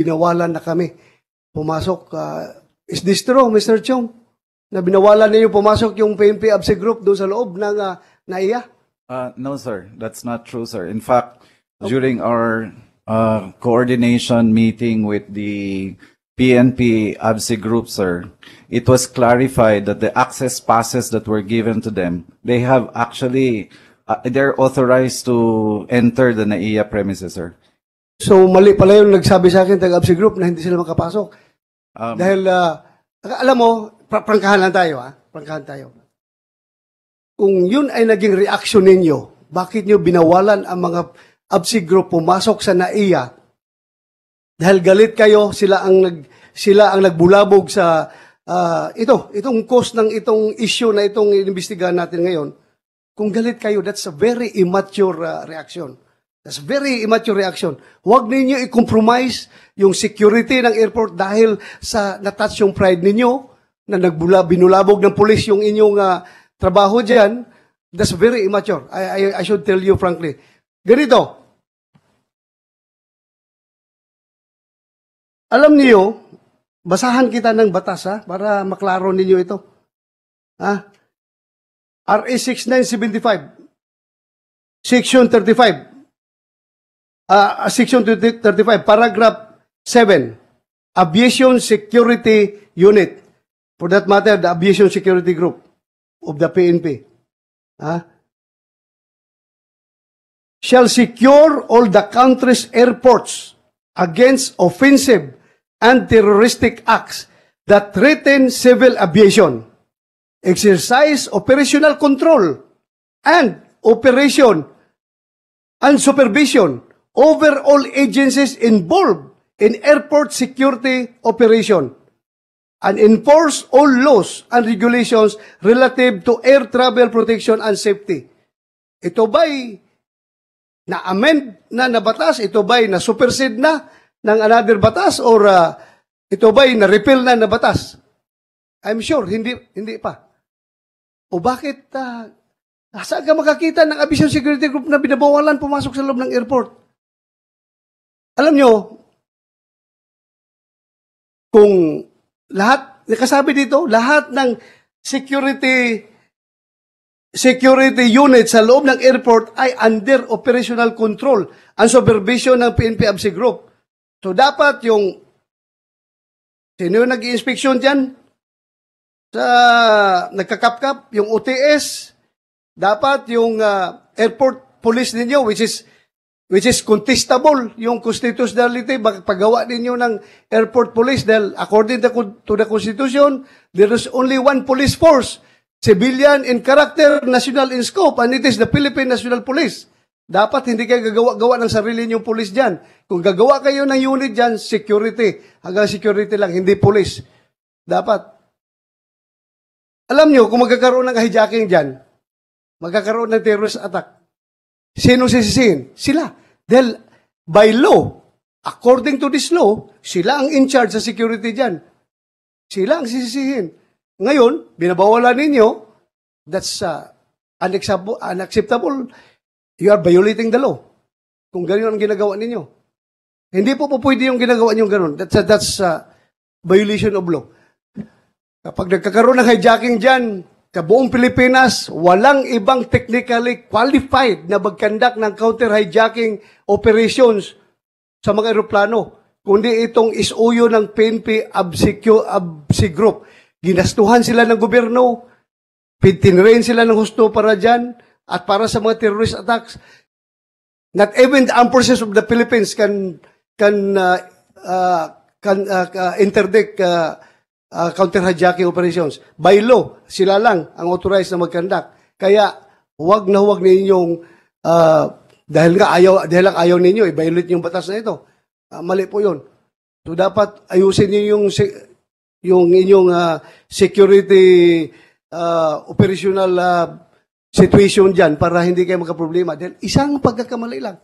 binawalan na kami. Pumasok, uh, is this true, Mr. Chong? Na binawalan ninyo pumasok yung PNP Abse Group doon sa loob ng uh, NAIA? Uh, no, sir. That's not true, sir. In fact, okay. during our uh, coordination meeting with the PNP ABSI group, sir, it was clarified that the access passes that were given to them, they have actually, uh, they're authorized to enter the NAIA premises, sir. So mali pala yung nagsabi sa akin, taga-ABSI Group, na hindi sila makapasok. Um, Dahil, ah, alam mo, pra- prangkahan lang tayo, ha? Ah. Prangkahan tayo. Kung yun ay naging reaction ninyo, bakit nyo binawalan ang mga ABSI Group pumasok sa NAIA? Dahil galit kayo, sila ang nag sila ang nagbulabog sa ah, ito, itong cause ng itong issue na itong inimbestigahan natin ngayon. Kung galit kayo, that's a very immature ah, reaction. That's very immature reaction. Huwag ninyo i-compromise yung security ng airport dahil sa natouch yung pride ninyo na nagbula, binulabog ng pulis yung inyong uh, trabaho dyan. That's very immature. I, I, I should tell you frankly. Ganito. Alam niyo, basahan kita ng batas ha, para maklaro ninyo ito. Ha? RA 6975, Section 35, uh, Section 35, Paragraph 7, Aviation Security Unit. For that matter, the Aviation Security Group of the PNP. Huh? Ah. Shall secure all the country's airports against offensive and terroristic acts that threaten civil aviation. Exercise operational control and operation and supervision over all agencies involved in airport security operation and enforce all laws and regulations relative to air travel protection and safety. Ito ba'y na-amend na na batas? Ito ba'y na-supersede na ng another batas? Or uh, ito ba'y na-repeal na na batas? I'm sure, hindi, hindi pa. O bakit, uh, saan ka makakita ng Aviation Security Group na binabawalan pumasok sa loob ng airport? Alam nyo, kung lahat, nakasabi eh, dito, lahat ng security security unit sa loob ng airport ay under operational control ang supervision ng PNP ABSI Group. So dapat yung sino yung nag-inspeksyon dyan? Sa nagkakapkap, yung OTS, dapat yung uh, airport police ninyo which is which is contestable yung constitutionality paggawa ninyo ng airport police dahil according to the constitution there is only one police force civilian in character national in scope and it is the Philippine National Police dapat hindi kayo gagawa-gawa ng sarili niyong police diyan kung gagawa kayo ng unit diyan security hanggang security lang hindi police dapat alam niyo kung magkakaroon ng hijacking diyan magkakaroon ng terrorist attack Sino sisisihin? Sila. Dahil by law, according to this law, sila ang in charge sa security dyan. Sila ang sisisihin. Ngayon, binabawalan ninyo, that's uh, unacceptable, unacceptable. You are violating the law. Kung ganyan ang ginagawa ninyo. Hindi po po pwede yung ginagawa nyo ganun. That's, uh, that's uh, violation of law. Kapag nagkakaroon ng hijacking dyan, Kabuong Pilipinas, walang ibang technically qualified na magkandak ng counter-hijacking operations sa mga eroplano, kundi itong isuyo ng PNP Absecure Absi Group. Ginastuhan sila ng gobyerno, pintinrain sila ng husto para dyan, at para sa mga terrorist attacks. Not even the armed forces of the Philippines can can uh, uh, can uh, uh, interdict uh, uh, ah, counter-hijacking operations. By law, sila lang ang authorized na mag-conduct. Kaya huwag na huwag ninyong uh, dahil nga ayaw dahil lang ayaw ninyo i-violate yung batas na ito. Uh, mali po 'yon. So dapat ayusin niyo yung yung inyong uh, security uh, operational uh, situation diyan para hindi kayo magka-problema. dahil isang pagkakamali lang.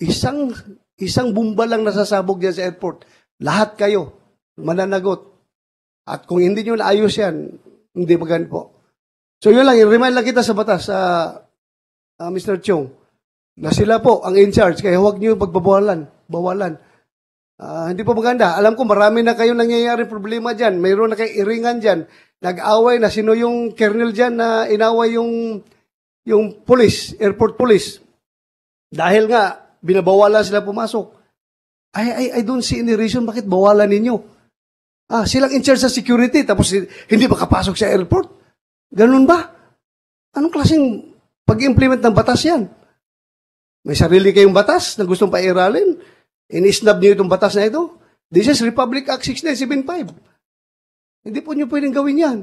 Isang isang bumba lang nasasabog diyan sa airport. Lahat kayo mananagot. At kung hindi nyo naayos yan, hindi magan po. So yun lang, i-remind lang kita sa batas, uh, uh, Mr. Chong, na sila po ang in charge, kaya huwag nyo pagbabawalan, bawalan. Uh, hindi po maganda. Alam ko marami na kayong nangyayari problema dyan. Mayroon na kayong iringan dyan. Nag-away na sino yung kernel dyan na inaway yung yung police, airport police. Dahil nga, binabawalan sila pumasok. I, I, I don't see any reason bakit bawalan ninyo. Ah, silang in charge sa security tapos hindi makapasok sa airport. Ganun ba? Anong klaseng pag-implement ng batas yan? May sarili kayong batas na gustong pairalin? Inisnab niyo itong batas na ito? This is Republic Act 6975. Hindi po niyo pwedeng gawin yan.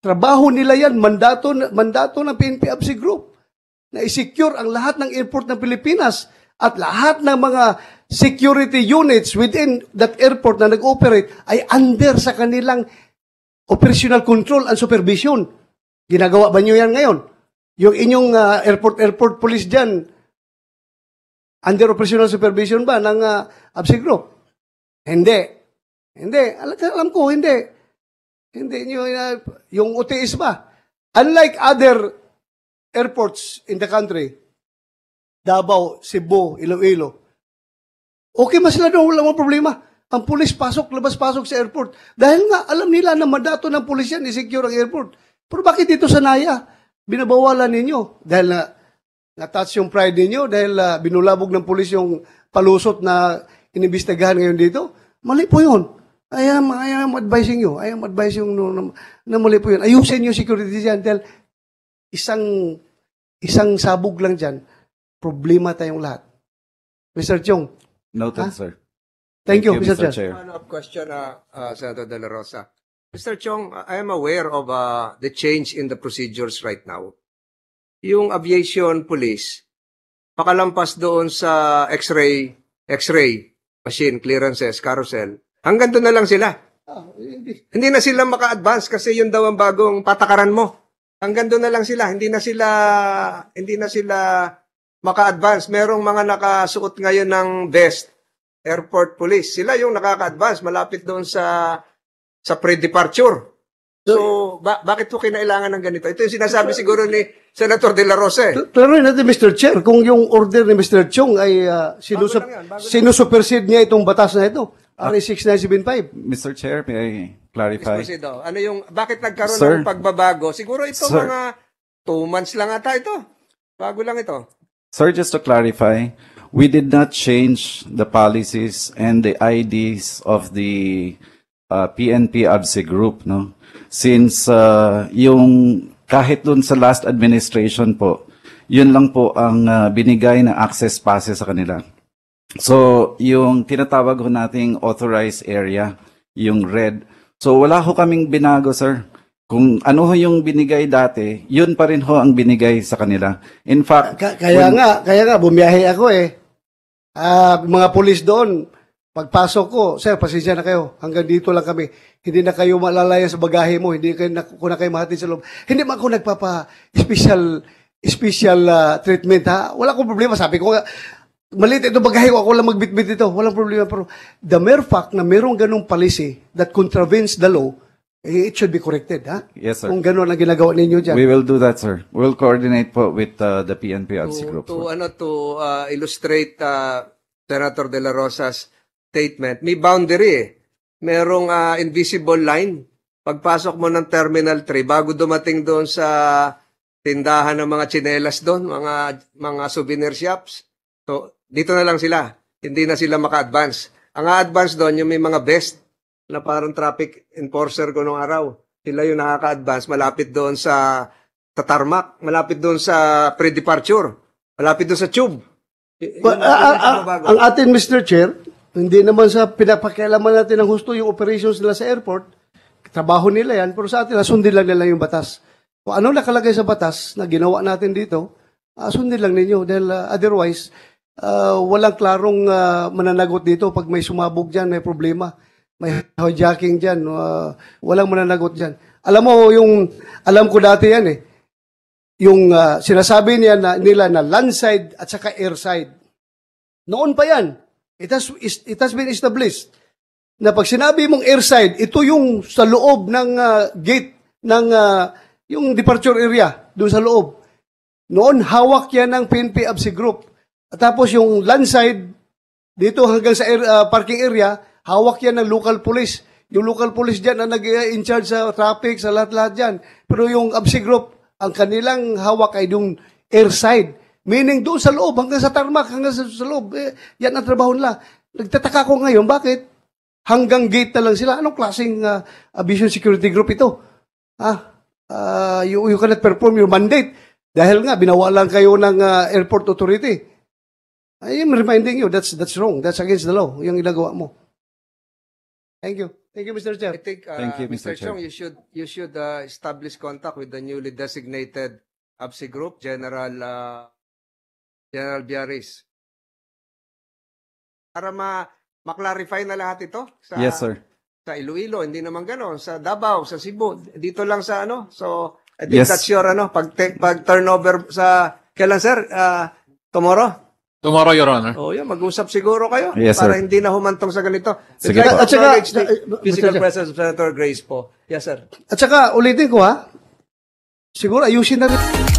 Trabaho nila yan, mandato, mandato ng PNP-ABSI Group na i-secure ang lahat ng airport ng Pilipinas at lahat ng mga security units within that airport na nag-operate ay under sa kanilang operational control and supervision. Ginagawa ba niyo yan ngayon? Yung inyong uh, airport airport police diyan under operational supervision ba ng uh, ah, Group? Hindi. Hindi. Alam, alam ko, hindi. Hindi nyo, uh, yung UTIs ba? Unlike other airports in the country, Davao, Cebu, Iloilo. Okay man sila doon, wala mga problema. Ang pulis pasok, labas-pasok sa airport. Dahil nga, alam nila na madato ng pulis yan, isecure ang airport. Pero bakit dito sa Naya, binabawalan ninyo? Dahil na natouch yung pride ninyo, dahil uh, binulabog ng pulis yung palusot na inimbestigahan ngayon dito? Mali po yun. I am, I am advising you. I am advising you na, na mali po yun. Ayusin yung security dyan dahil isang, isang sabog lang dyan problema tayong lahat. Mr. Chong. Noted, ha? sir. Thank, Thank you, you, Mr. Mr. Chair. Follow-up question, uh, uh, Senator De La Rosa. Mr. Chong, I am aware of uh, the change in the procedures right now. Yung aviation police, pakalampas doon sa x-ray, x-ray machine clearances, carousel, hanggang doon na lang sila. Oh, hindi. hindi na sila maka-advance kasi yun daw ang bagong patakaran mo. Hanggang doon na lang sila, hindi na sila hindi na sila maka-advance. Merong mga nakasuot ngayon ng vest, airport police. Sila yung nakaka-advance, malapit doon sa sa pre-departure. So, ba- bakit po kinailangan ng ganito? Ito yung sinasabi siguro ni Senator De La Rosa. Eh. Klaro natin, Mr. Chair, kung yung order ni Mr. Chung ay uh, sinusup- sinusupersede niya itong batas na ito, r 6975. Mr. Chair, may I clarify? Excuse oh. Ano yung, bakit nagkaroon Sir. ng pagbabago? Siguro ito Sir. mga two months lang ata ito. Bago lang ito. Sir, just to clarify, we did not change the policies and the IDs of the uh, PNP ABSE group, no? Since uh, yung kahit dun sa last administration po, yun lang po ang uh, binigay na access passes sa kanila. So, yung tinatawag ho nating authorized area, yung red. So, wala ho kaming binago, sir. Kung ano ho yung binigay dati, yun pa rin ho ang binigay sa kanila. In fact, Ka- kaya when, nga, kaya nga bumiyahe ako eh. Ah, mga pulis doon, pagpasok ko, sir, pasensya na kayo. Hanggang dito lang kami. Hindi na kayo malalaya sa bagahe mo, hindi kayo na, ko na kayo mahatid sa loob. Hindi man ako nagpapa special special uh, treatment ha. Wala akong problema, sabi ko nga, maliit ito bagahe ko, ako lang magbitbit ito, walang problema. Pero the mere fact na merong ganong policy that contravenes the law, eh, it should be corrected, ha? Yes, sir. Kung gano'n ang ginagawa ninyo dyan. We will do that, sir. We'll coordinate po with uh, the PNP RC group. To, ano, to uh, illustrate uh, Senator De La Rosa's statement, may boundary eh. Merong uh, invisible line. Pagpasok mo ng Terminal 3, bago dumating doon sa tindahan ng mga chinelas doon, mga, mga souvenir shops, so dito na lang sila. Hindi na sila maka-advance. Ang advance doon, yung may mga best na parang traffic enforcer ko nung araw. Sila yung nakaka-advance, malapit doon sa tatarmak, malapit doon sa pre-departure, malapit doon sa tube. But, ang, uh, uh, ang atin, Mr. Chair, hindi naman sa pinapakialaman natin ng gusto yung operations nila sa airport, trabaho nila yan, pero sa atin, sundin lang nila yung batas. Kung ano nakalagay sa batas na ginawa natin dito, uh, lang ninyo dahil uh, otherwise, uh, walang klarong uh, mananagot dito pag may sumabog dyan, may problema. May hijacking diyan Uh, walang mananagot diyan Alam mo, yung, alam ko dati yan eh. Yung uh, sinasabi niya na, nila na landside at saka airside. Noon pa yan. It has, it has been established na pag sinabi mong airside, ito yung sa loob ng uh, gate ng uh, yung departure area doon sa loob. Noon hawak yan ng PNP ABSI Group. At tapos yung landside dito hanggang sa air, uh, parking area, Hawak yan ng local police. Yung local police dyan ang nag-in charge sa traffic, sa lahat-lahat dyan. Pero yung ABSI Group, ang kanilang hawak ay yung airside. Meaning doon sa loob, hanggang sa tarmac, hanggang sa, sa loob. Eh, yan ang trabaho nila. Nagtataka ko ngayon, bakit? Hanggang gate na lang sila. Anong klaseng uh, aviation security group ito? Ah, uh, you, you cannot perform your mandate. Dahil nga, binawalan kayo ng uh, airport authority. I am reminding you, that's, that's wrong. That's against the law, yung ginagawa mo. Thank you. Thank you, Mr. Chair. I think, uh, Thank you, Mr. Mr. Chong, you should you should uh, establish contact with the newly designated ABSI group, General uh, General Biaris. Para ma maklarify na lahat ito sa Yes, sir. sa Iloilo, hindi naman gano'n, sa Davao, sa Cebu, dito lang sa ano. So, I think Yes. that's your ano, pag, pag turnover sa kailan sir? Uh, tomorrow? Tomorrow, Your Honor. Oh, yan. Mag-usap siguro kayo Yes, para hindi na humantong sa ganito. With Sige. respect At saka- eh, eh, physical Mr. presence of Senator Grace po. Yes, sir. At saka, ulitin ko ha, siguro ayusin na rin.